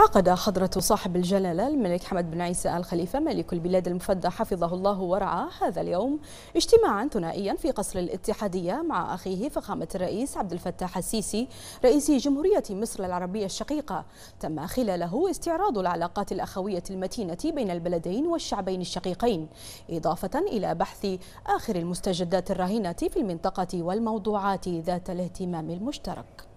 عقد حضرة صاحب الجلالة الملك حمد بن عيسى آل خليفة ملك البلاد المفدى حفظه الله ورعاه هذا اليوم اجتماعا ثنائيا في قصر الاتحادية مع أخيه فخامة الرئيس عبد الفتاح السيسي رئيس جمهورية مصر العربية الشقيقة تم خلاله استعراض العلاقات الأخوية المتينة بين البلدين والشعبين الشقيقين إضافة إلى بحث آخر المستجدات الراهنة في المنطقة والموضوعات ذات الاهتمام المشترك